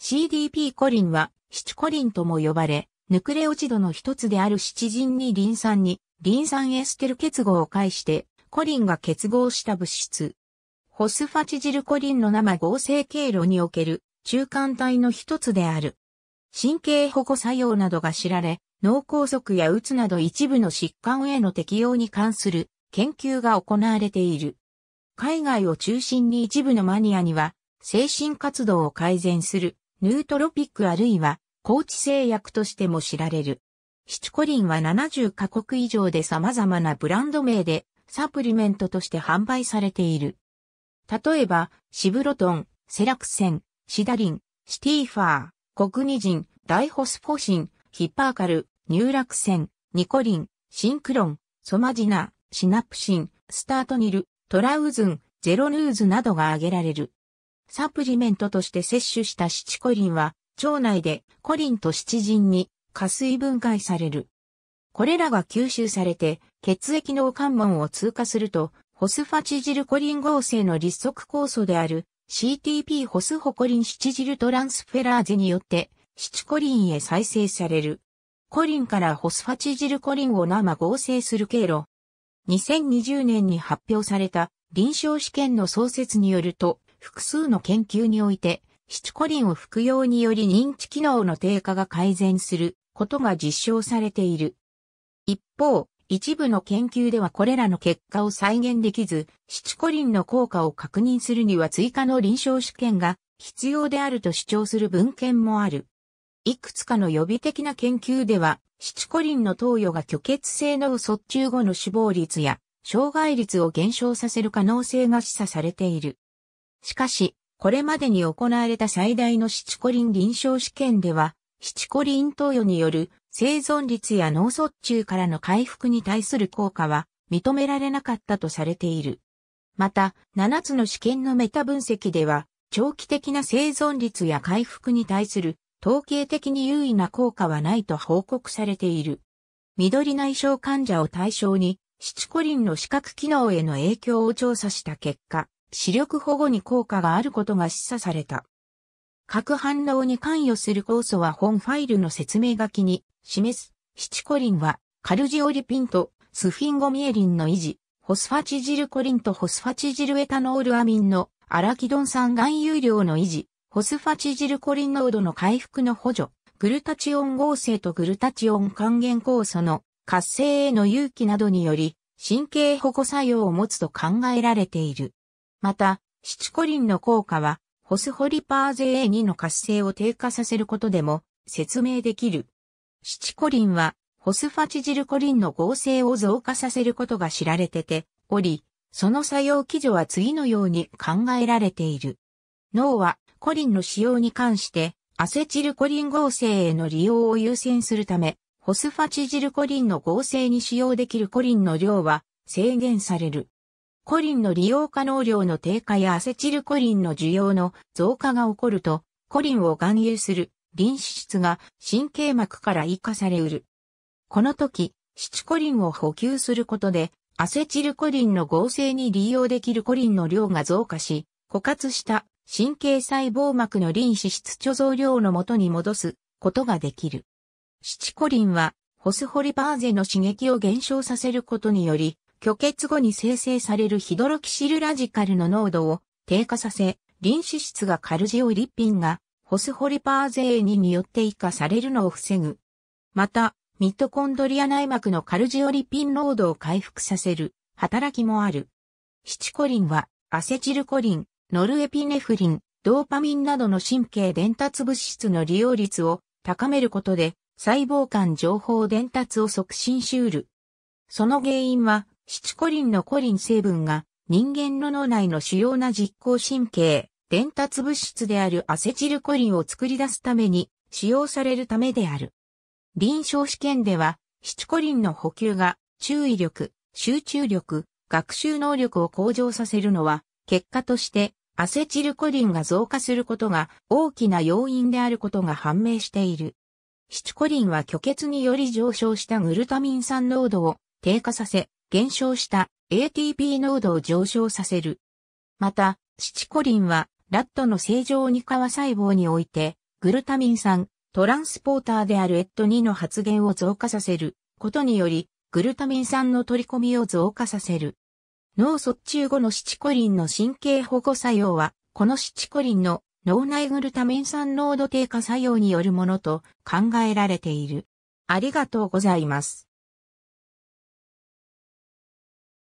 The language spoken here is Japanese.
CDP コリンは、シチコリンとも呼ばれ、ヌクレオチドの一つであるシチジンにリン酸に、リン酸エステル結合を介して、コリンが結合した物質。ホスファチジルコリンの生合成経路における中間体の一つである。神経保護作用などが知られ、脳梗塞やうつなど一部の疾患への適用に関する研究が行われている。海外を中心に一部のマニアには、精神活動を改善するヌートロピックあるいは、高知製薬としても知られる。シチコリンは70カ国以上で様々なブランド名でサプリメントとして販売されている。例えば、シブロトン、セラクセン、シダリン、シティファー、コグニジン、ダイホスフォシン、ヒッパーカル、ニューラクセン、ニコリン、シンクロン、ソマジナ、シナプシン、スタートニル、トラウズン、ゼロヌーズなどが挙げられる。サプリメントとして摂取したシチコリンは、腸内でコリンとシチジンに加水分解される。これらが吸収されて、血液の関門を通過すると、ホスファチジルコリン合成の立足酵素である CTP ホスホコリンシチジルトランスフェラーゼによって、シチコリンへ再生される。コリンからホスファチジルコリンを生合成する経路。2020年に発表された臨床試験の創設によると、複数の研究において、シチコリンを服用により認知機能の低下が改善することが実証されている。一方、一部の研究ではこれらの結果を再現できず、シチコリンの効果を確認するには追加の臨床試験が必要であると主張する文献もある。いくつかの予備的な研究では、シチコリンの投与が虚血性の卒中後の死亡率や、障害率を減少させる可能性が示唆されている。しかし、これまでに行われた最大のシチコリン臨床試験では、シチコリン投与による生存率や脳卒中からの回復に対する効果は認められなかったとされている。また、7つの試験のメタ分析では、長期的な生存率や回復に対する統計的に優位な効果はないと報告されている。緑内障患者を対象に、シチコリンの視覚機能への影響を調査した結果、視力保護に効果があることが示唆された。核反応に関与する酵素は本ファイルの説明書きに示す。シチコリンはカルジオリピンとスフィンゴミエリンの維持、ホスファチジルコリンとホスファチジルエタノールアミンのアラキドン酸含有量の維持、ホスファチジルコリン濃度の回復の補助、グルタチオン合成とグルタチオン還元酵素の活性への有機などにより神経保護作用を持つと考えられている。また、シチコリンの効果は、ホスホリパーゼ A2 の活性を低下させることでも説明できる。シチコリンは、ホスファチジルコリンの合成を増加させることが知られてており、その作用基準は次のように考えられている。脳は、コリンの使用に関して、アセチルコリン合成への利用を優先するため、ホスファチジルコリンの合成に使用できるコリンの量は制限される。コリンの利用可能量の低下やアセチルコリンの需要の増加が起こると、コリンを含有する臨脂質が神経膜から異化されうる。この時、シチコリンを補給することで、アセチルコリンの合成に利用できるコリンの量が増加し、枯渇した神経細胞膜の臨脂質貯蔵量の元に戻すことができる。シチコリンは、ホスホリバーゼの刺激を減少させることにより、虚血後に生成されるヒドロキシルラジカルの濃度を低下させ、臨死質がカルジオリッピンがホスホリパーゼーニによって以下されるのを防ぐ。また、ミトコンドリア内膜のカルジオリピン濃度を回復させる働きもある。シチコリンはアセチルコリン、ノルエピネフリン、ドーパミンなどの神経伝達物質の利用率を高めることで細胞間情報伝達を促進しうる。その原因はシチコリンのコリン成分が人間の脳内の主要な実行神経、伝達物質であるアセチルコリンを作り出すために使用されるためである。臨床試験では、シチコリンの補給が注意力、集中力、学習能力を向上させるのは、結果としてアセチルコリンが増加することが大きな要因であることが判明している。シチコリンは虚血により上昇したグルタミン酸濃度を低下させ、減少した ATP 濃度を上昇させる。また、シチコリンは、ラットの正常に皮細胞において、グルタミン酸、トランスポーターであるエット2の発現を増加させることにより、グルタミン酸の取り込みを増加させる。脳卒中後のシチコリンの神経保護作用は、このシチコリンの脳内グルタミン酸濃度低下作用によるものと考えられている。ありがとうございます。